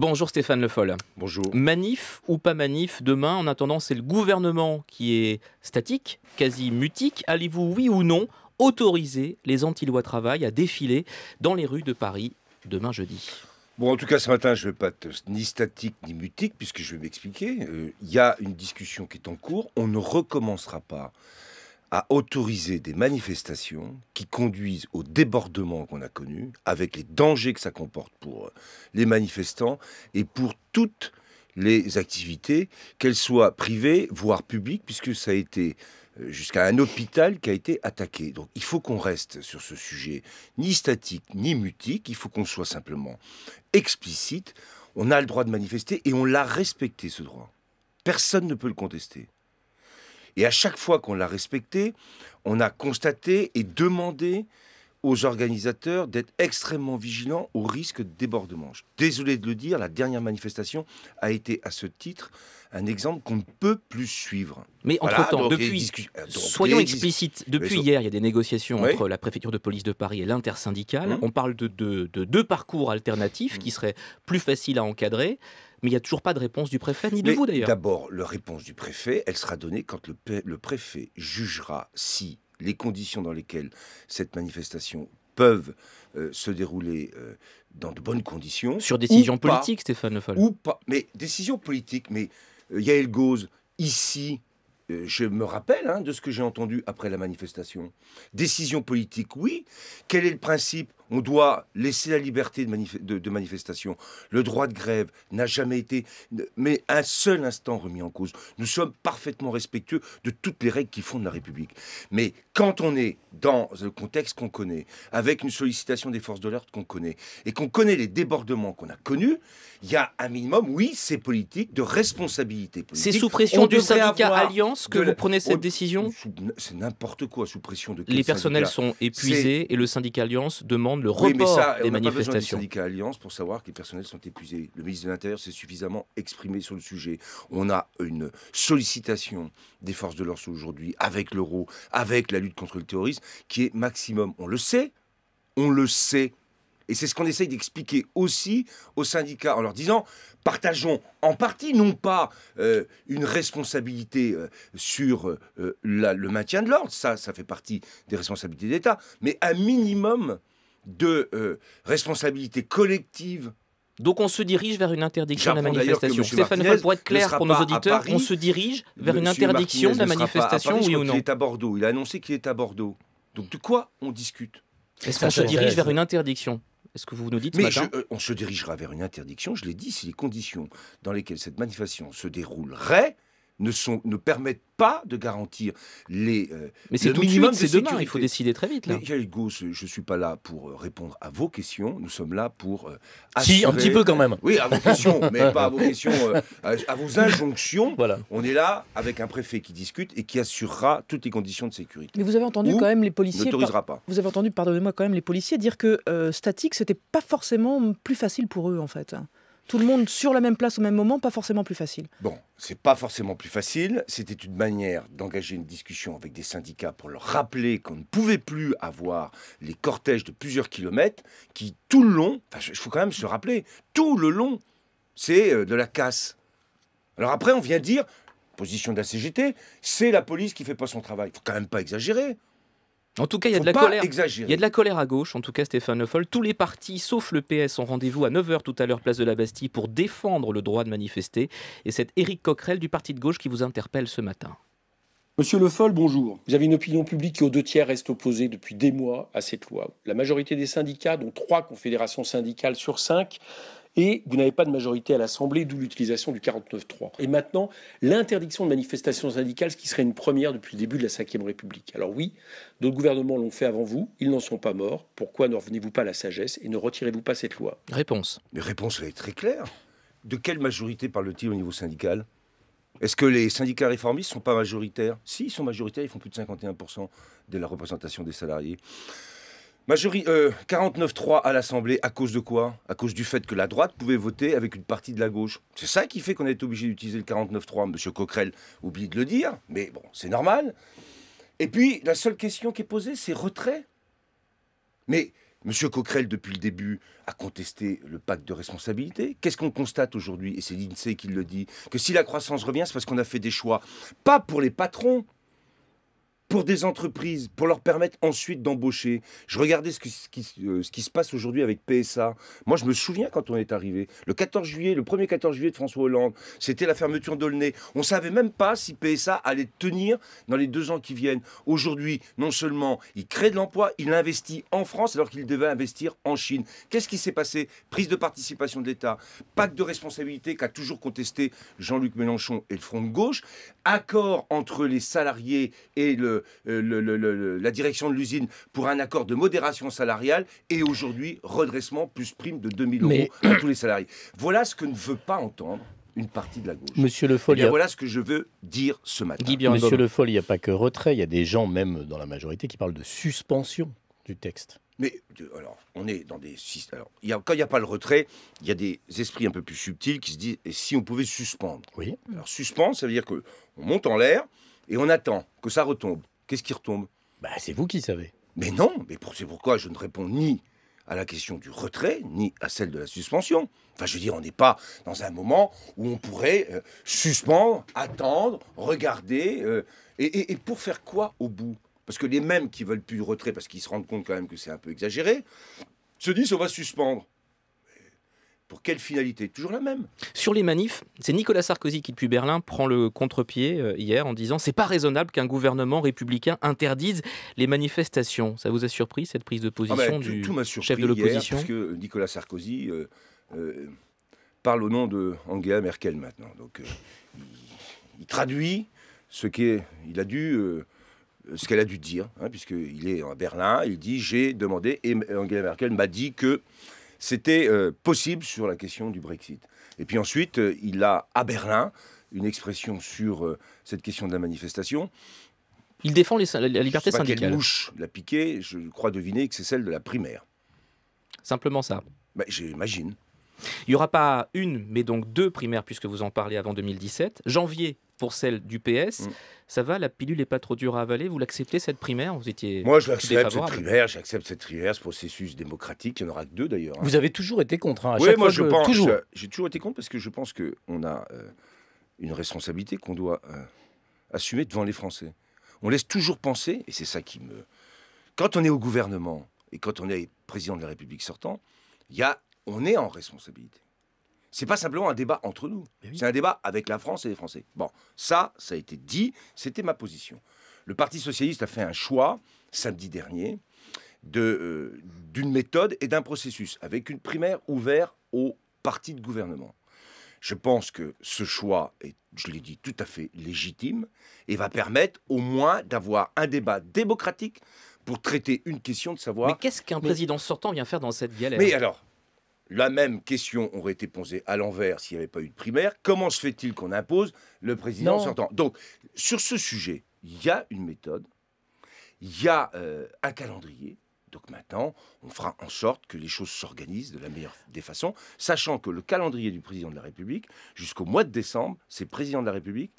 Bonjour Stéphane Le Foll. Bonjour. Manif ou pas manif demain En attendant, c'est le gouvernement qui est statique, quasi mutique. Allez-vous, oui ou non, autoriser les anti-lois travail à défiler dans les rues de Paris demain jeudi Bon, en tout cas, ce matin, je ne vais pas être ni statique ni mutique, puisque je vais m'expliquer. Euh, il y a une discussion qui est en cours. On ne recommencera pas à autoriser des manifestations qui conduisent au débordement qu'on a connu, avec les dangers que ça comporte pour euh, les manifestants et pour toutes les activités, qu'elles soient privées, voire publiques, puisque ça a été euh, jusqu'à un hôpital qui a été attaqué. Donc il faut qu'on reste sur ce sujet, ni statique, ni mutique, il faut qu'on soit simplement explicite. On a le droit de manifester et on l'a respecté, ce droit. Personne ne peut le contester. Et à chaque fois qu'on l'a respecté, on a constaté et demandé aux organisateurs d'être extrêmement vigilants au risque de débordement. Désolé de le dire, la dernière manifestation a été à ce titre un exemple qu'on ne peut plus suivre. Mais entre-temps, depuis, euh, soyons explicites, depuis hier, il y a des négociations entre la préfecture de police de Paris et l'intersyndicale. Hum. On parle de, deux parcours alternatifs hum. qui seraient plus faciles à encadrer mais il n'y a toujours pas de réponse du préfet, ni de vous d'ailleurs. D'abord, la réponse du préfet, elle sera donnée quand le, préfet jugera si les conditions dans lesquelles cette manifestation peuvent euh, se dérouler euh, dans de bonnes conditions. Sur décision politique, Stéphane Le Foll. Ou pas. Mais décision politique, mais euh, Yael Gauze, ici, je me rappelle hein, de ce que j'ai entendu après la manifestation. Décision politique, oui. Quel est le principe on doit laisser la liberté de, de, manifestation. Le droit de grève n'a jamais été, mais un seul instant remis en cause. Nous sommes parfaitement respectueux de toutes les règles qui fondent la République. Mais quand on est dans le contexte qu'on connaît, avec une sollicitation des forces de l'ordre qu'on connaît, et qu'on connaît les débordements qu'on a connus, il y a un minimum, oui, c'est politique, de responsabilité politique. C'est sous pression du syndicat Alliance que vous prenez cette décision C'est n'importe quoi, sous pression de... Les personnels sont épuisés et le syndicat Alliance demande le report des on manifestations. Pas besoin du Alliance pour savoir que les personnels sont épuisés. Le ministre de l'Intérieur s'est suffisamment exprimé sur le sujet. On a une sollicitation des forces de l'ordre aujourd'hui avec l'euro, avec la lutte contre le terrorisme, qui est maximum. On le sait, on le sait. Et c'est ce qu'on essaye d'expliquer aussi aux syndicats en leur disant partageons en partie, non pas euh, une responsabilité euh, sur euh, le maintien de l'ordre, ça, ça fait partie des responsabilités d'État, mais un minimum de euh, responsabilité collective. Donc on se dirige vers une interdiction de la manifestation. Stéphane pour être clair pour nos auditeurs, on se dirige vers une interdiction de la manifestation, oui ou non Il est à Bordeaux, il a annoncé qu'il est à Bordeaux. Donc de quoi on discute Est-ce qu'on se dirige vers une interdiction est-ce que vous nous dites Mais euh, on se dirigera vers une interdiction, je l'ai dit, si les conditions dans lesquelles cette manifestation se déroulerait ne, sont, ne permettent pas de garantir les. sécurité. Euh, mais c'est tout minimum, de c'est demain, il faut décider très vite. Là. je ne suis pas là pour euh, répondre à vos questions, nous sommes là pour. Euh, si, un petit peu quand même. Oui, à vos questions, mais pas à vos questions, à vos injonctions. Voilà. On est là avec un préfet qui discute et qui assurera toutes les conditions de sécurité. Mais vous avez entendu quand même les policiers. pas. Vous avez entendu, pardonnez-moi, quand même les policiers dire que statique, c'était pas forcément plus facile pour eux en fait tout le monde sur la même place au même moment, pas forcément plus facile. Bon, c'est pas forcément plus facile. C'était une manière d'engager une discussion avec des syndicats pour leur rappeler qu'on ne pouvait plus avoir les cortèges de plusieurs kilomètres qui, tout le long, il faut quand même se rappeler, tout le long, c'est euh, de la casse. Alors après, on vient dire, position de la CGT, c'est la police qui fait pas son travail. Faut quand même pas exagérer. En tout cas, il y a de la colère. Il y a de la colère à gauche. En tout cas, Stéphane Le Foll. Tous les partis, sauf le PS, ont rendez-vous à 9h tout à l'heure, place de la Bastille, pour défendre le droit de manifester. Et c'est Éric Coquerel du parti de gauche qui vous interpelle ce matin. Monsieur Le Foll, bonjour. Vous avez une opinion publique qui, aux deux tiers, reste opposée depuis des mois à cette loi. La majorité des syndicats, dont trois confédérations syndicales sur cinq, et vous n'avez pas de majorité à l'Assemblée, d'où l'utilisation du 49-3. Et maintenant, l'interdiction de manifestations syndicales, ce qui serait une première depuis le début de la Ve République. Alors oui, d'autres gouvernements l'ont fait avant vous, ils n'en sont pas morts. Pourquoi ne revenez-vous pas à la sagesse et ne retirez-vous pas cette loi Réponse. Mais réponse, elle est très claire. De quelle majorité parle-t-il au niveau syndical est-ce que les syndicats réformistes ne sont pas majoritaires Si, ils sont majoritaires, ils font plus de 51% de la représentation des salariés. Majorité euh, 49-3 à l'Assemblée, à cause de quoi À cause du fait que la droite pouvait voter avec une partie de la gauche. C'est ça qui fait qu'on est obligé d'utiliser le 49-3. Monsieur Coquerel oublie de le dire, mais bon, c'est normal. Et puis, la seule question qui est posée, c'est retrait. Mais Monsieur Coquerel, depuis le début, a contesté le pacte de responsabilité. Qu'est-ce qu'on constate aujourd'hui Et c'est l'INSEE qui le dit, que si la croissance revient, c'est parce qu'on a fait des choix, pas pour les patrons, pour des entreprises, pour leur permettre ensuite d'embaucher. Je regardais ce qui, ce qui, euh, se passe aujourd'hui avec PSA. Moi, je me souviens quand on est arrivé, le 14 juillet, le 1er 14 juillet de François Hollande, c'était la fermeture d'Aulnay. On ne savait même pas si PSA allait tenir dans les deux ans qui viennent. Aujourd'hui, non seulement il crée de l'emploi, il investit en France alors qu'il devait investir en Chine. Qu'est-ce qui s'est passé Prise de participation de l'État, pacte de responsabilité qu'a toujours contesté Jean-Luc Mélenchon et le Front de gauche, accord entre les salariés et le, euh, le, la direction de l'usine pour un accord de modération salariale et aujourd'hui redressement plus prime de 2000 euros à tous les salariés. Voilà ce que ne veut pas entendre une partie de la gauche. Monsieur Le eh Foll, a... voilà ce que je veux dire ce matin. Monsieur Le il n'y a pas que retrait, il y a des gens, même dans la majorité, qui parlent de suspension du texte. Mais alors, on est dans des. Alors, quand il n'y a pas le retrait, il y a des esprits un peu plus subtils qui se disent et si on pouvait suspendre Oui. Alors, suspendre, ça veut dire que on monte en l'air, et on attend que ça retombe. Qu'est-ce qui retombe Bah, c'est vous qui savez. Mais non, mais c'est pourquoi je ne réponds ni à la question du retrait, ni à celle de la suspension. Enfin, je veux dire, on n'est pas dans un moment où on pourrait euh, suspendre, attendre, regarder. Euh, et, pour faire quoi au bout Parce que les mêmes qui veulent plus de retrait, parce qu'ils se rendent compte quand même que c'est un peu exagéré, se disent on va suspendre. Pour quelle finalité Toujours la même. Sur les manifs, c'est Nicolas Sarkozy qui, depuis Berlin, prend le contre-pied euh, hier en disant c'est pas raisonnable qu'un gouvernement républicain interdise les manifestations. Ça vous a surpris cette prise de ah bah, position du chef de l'opposition Parce que Nicolas Sarkozy euh, euh, parle au nom de Angela Merkel maintenant. Donc il, traduit ce qu'il a dû ce qu'elle a dû dire, hein, puisqu'il est à Berlin, il dit j'ai demandé, et Angela Merkel m'a dit que c'était euh, possible sur la question du Brexit. Et puis ensuite, euh, il a à Berlin une expression sur euh, cette question de la manifestation. Il défend la, liberté syndicale. Quelle mouche l'a piqué Je crois deviner que c'est celle de la primaire. Simplement ça. Bah, j'imagine. Il n'y aura pas une, mais donc deux primaires, puisque vous en parlez avant 2017. Janvier pour celle du PS. Mm. Ça va, la pilule n'est pas trop dure à avaler. Vous l'acceptez cette primaire Vous étiez Moi, je l'accepte cette primaire. J'accepte cette primaire, ce processus démocratique. Il n'y en aura que deux d'ailleurs. Hein. Vous avez toujours été contre. Hein, oui, moi je pense. Euh, j'ai toujours été contre parce que je pense qu'on a euh, une responsabilité qu'on doit euh, assumer devant les Français. On laisse toujours penser, et c'est ça qui me. Quand on est au gouvernement et quand on est président de la République sortant, il y a on est en responsabilité. C'est pas simplement un débat entre nous. C'est un débat avec la France et les Français. Bon, ça, ça a été dit. C'était ma position. Le Parti socialiste a fait un choix samedi dernier d'une de, euh, d'une méthode et d'un processus avec une primaire ouverte au parti de gouvernement. Je pense que ce choix est, je l'ai dit, tout à fait légitime et va permettre au moins d'avoir un débat démocratique pour traiter une question de savoir. Mais qu'est-ce qu'un président sortant vient faire dans cette galère Mais alors, la même question aurait été posée à l'envers s'il n'y avait pas eu de primaire. Comment se fait-il qu'on impose le président sortant Donc, sur ce sujet, il y a une méthode, il y a euh, un calendrier. Donc maintenant, on fera en sorte que les choses s'organisent de la meilleure des façons, sachant que le calendrier du président de la République, jusqu'au mois de décembre, c'est président de la République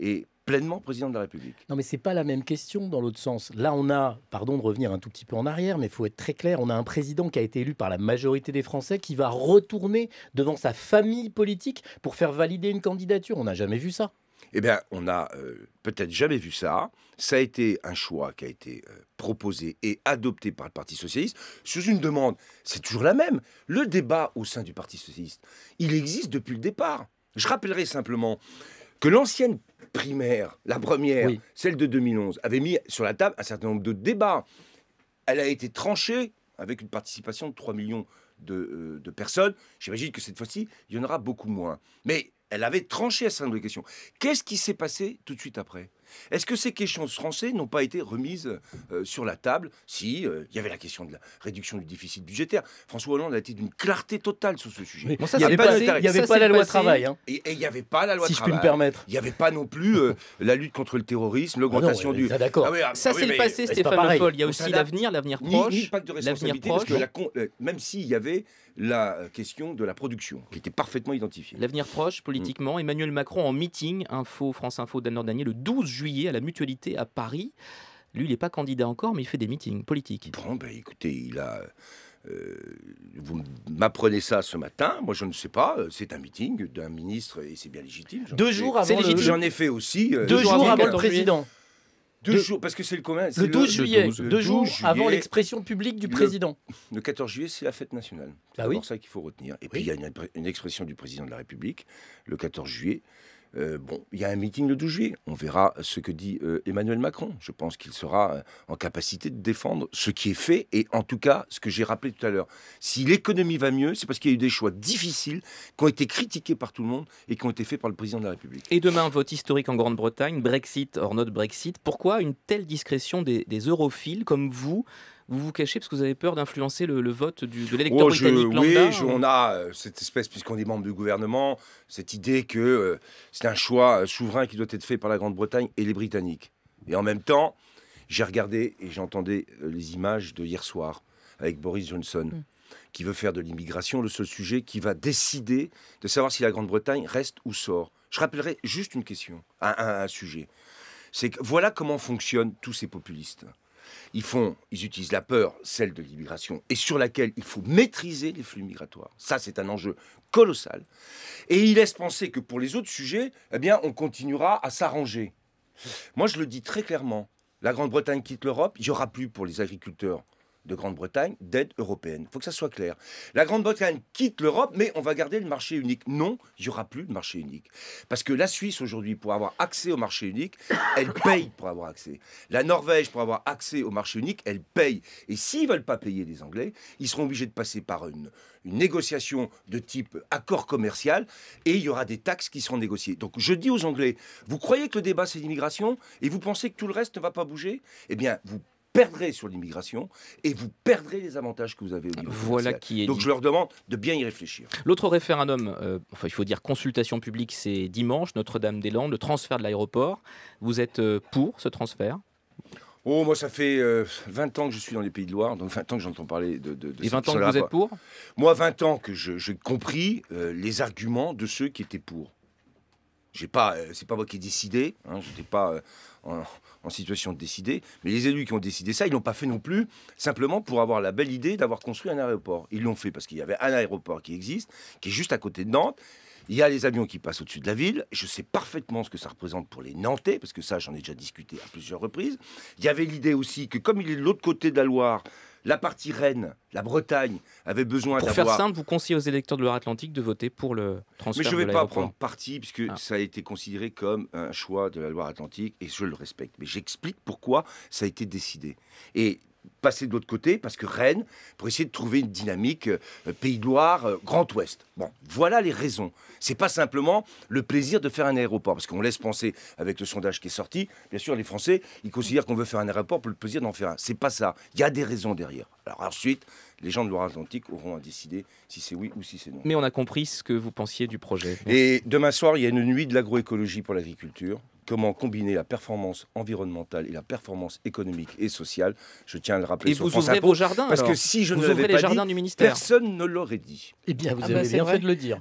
et pleinement président de la République. Non, mais c'est pas la même question dans l'autre sens. Là, on a, pardon de revenir un tout petit peu en arrière, mais il faut être très clair, on a un président qui a été élu par la majorité des Français qui va retourner devant sa famille politique pour faire valider une candidature. On n'a jamais vu ça. Eh bien, on n'a euh, peut-être jamais vu ça. Ça a été un choix qui a été euh, proposé et adopté par le Parti socialiste sous une demande. C'est toujours la même. Le débat au sein du Parti socialiste, il existe depuis le départ. Je rappellerai simplement que l'ancienne primaire, la première, celle de 2011, avait mis sur la table un certain nombre de débats. Elle a été tranchée avec une participation de 3 millions euh, de, personnes. J'imagine que cette fois-ci, il y en aura beaucoup moins. Mais elle avait tranché à de questions. Qu'est-ce qui s'est passé tout de suite après est-ce que ces questions françaises n'ont pas été remises euh, sur la table Si, euh, il y avait la question de la réduction du déficit budgétaire. François Hollande a été d'une clarté totale sur ce sujet. ça, il n'y avait, pas, avait pas la loi travail. Et, il n'y avait pas la loi travail. Si je puis me permettre. Il n'y avait pas non plus euh, la lutte contre le terrorisme, ah l'augmentation du. d'accord. Ah ah, ça, c'est le passé, Stéphane Le Foll. Il y a aussi l'avenir, l'avenir proche. Ni, de responsabilité, parce que la même s'il y avait la question de la production, qui était parfaitement identifiée. L'avenir proche, politiquement, mm. Emmanuel Macron en meeting, info France Info d'Anne Daniel, le 12 juin juillet à la Mutualité à Paris. Lui, il n'est pas candidat encore, mais il fait des meetings politiques. Bon, ben écoutez, il a. Euh, vous m'apprenez ça ce matin, moi je ne sais pas, euh, c'est un meeting d'un ministre et c'est bien légitime. Deux jours avant le... J'en ai fait aussi. Euh, deux, jours, avant le président. Deux, jours, parce que c'est le commun. Le 12 juillet, deux jours avant l'expression publique du président. Le 14 juillet, c'est la fête nationale. Bah c'est bah ça qu'il faut retenir. Et puis il y a une, expression du président de la République le 14 juillet euh, bon, il y a un meeting le 12 juillet. On verra ce que dit euh, Emmanuel Macron. Je pense qu'il sera euh, en capacité de défendre ce qui est fait et en tout cas ce que j'ai rappelé tout à l'heure. Si l'économie va mieux, c'est parce qu'il y a eu des choix difficiles qui ont été critiqués par tout le monde et qui ont été faits par le président de la République. Et demain, vote historique en Grande-Bretagne, Brexit hors not Brexit. Pourquoi une telle discrétion des europhiles comme vous vous vous cachez parce que vous avez peur d'influencer le, vote du, de l'électeur oh, britannique lambda, Oui, on a euh, cette espèce, puisqu'on est membre du gouvernement, cette idée que euh, c'est un choix euh, souverain qui doit être fait par la Grande-Bretagne et les Britanniques. Et en même temps, j'ai regardé et j'entendais les images de hier soir avec Boris Johnson. Mm. qui veut faire de l'immigration le seul sujet qui va décider de savoir si la Grande-Bretagne reste ou sort. Je rappellerai juste une question, un, un, sujet. C'est que voilà comment fonctionnent tous ces populistes. Ils font, ils utilisent la peur, celle de l'immigration, et sur laquelle il faut maîtriser les flux migratoires. Ça, c'est un enjeu colossal. Et ils laissent penser que pour les autres sujets, eh bien, on continuera à s'arranger. Moi, je le dis très clairement. La Grande-Bretagne quitte l'Europe, il n'y aura plus pour les agriculteurs de Grande-Bretagne d'aide européenne. Il faut que ça soit clair. La Grande-Bretagne quitte l'Europe, mais on va garder le marché unique. Non, il n'y aura plus de marché unique. Parce que la Suisse, aujourd'hui, pour avoir accès au marché unique, elle paye pour avoir accès. La Norvège, pour avoir accès au marché unique, elle paye. Et s'ils ne veulent pas payer les Anglais, ils seront obligés de passer par une, une négociation de type accord commercial et il y aura des taxes qui seront négociées. Donc je dis aux Anglais, vous croyez que le débat c'est l'immigration et vous pensez que tout le reste ne va pas bouger Eh bien, vous perdrez sur l'immigration et vous perdrez les avantages que vous avez au niveau Voilà qui est Donc je leur demande de bien y réfléchir. L'autre référendum, euh, enfin il faut dire consultation publique, c'est dimanche, Notre-Dame-des-Landes, le transfert de l'aéroport. Vous êtes euh, pour ce transfert Oh, moi, ça fait 20 euh, ans que je suis dans les Pays de Loire, donc 20 ans que j'entends parler de, de, Et 20 ans que vous êtes pour Moi, 20 ans que j'ai compris les arguments de ceux qui étaient pour. J'ai pas, euh, c'est pas moi qui ai décidé. Hein, je n'étais pas euh, en, situation de décider. Mais les élus qui ont décidé ça, ils l'ont pas fait non plus simplement pour avoir la belle idée d'avoir construit un aéroport. Ils l'ont fait parce qu'il y avait un aéroport qui existe, qui est juste à côté de Nantes. Il y a les avions qui passent au-dessus de la ville. Je sais parfaitement ce que ça représente pour les Nantais, parce que ça, j'en ai déjà discuté à plusieurs reprises. Il y avait l'idée aussi que, comme il est de l'autre côté de la Loire, la partie reine, la Bretagne, avait besoin d'avoir. Pour faire simple, vous conseillez aux électeurs de Loire-Atlantique de voter pour le transfert. Mais je ne vais pas prendre parti, puisque ah. ça a été considéré comme un choix de la Loire-Atlantique, et je le respecte. Mais j'explique pourquoi ça a été décidé. Et passer de l'autre côté, parce que Rennes, pour essayer de trouver une dynamique euh, Pays de Loire, euh, Grand Ouest. Bon, voilà les raisons. C'est pas simplement le plaisir de faire un aéroport, parce qu'on laisse penser, avec le sondage qui est sorti, bien sûr, les Français, ils considèrent qu'on veut faire un aéroport pour le plaisir d'en faire un. C'est pas ça. Il y a des raisons derrière. Alors ensuite, les gens de Loire-Atlantique auront à décider si c'est oui ou si c'est non. Mais on a compris ce que vous pensiez du projet. Et demain soir, il y a une nuit de l'agroécologie pour l'agriculture comment combiner la performance environnementale et la performance économique et sociale. Je tiens à le rappeler. Et vous ouvrez vos jardins parce que si je vous ne l'avais pas dit, personne ne l'aurait dit. Eh bien, vous ah avez bah, bien fait de le dire.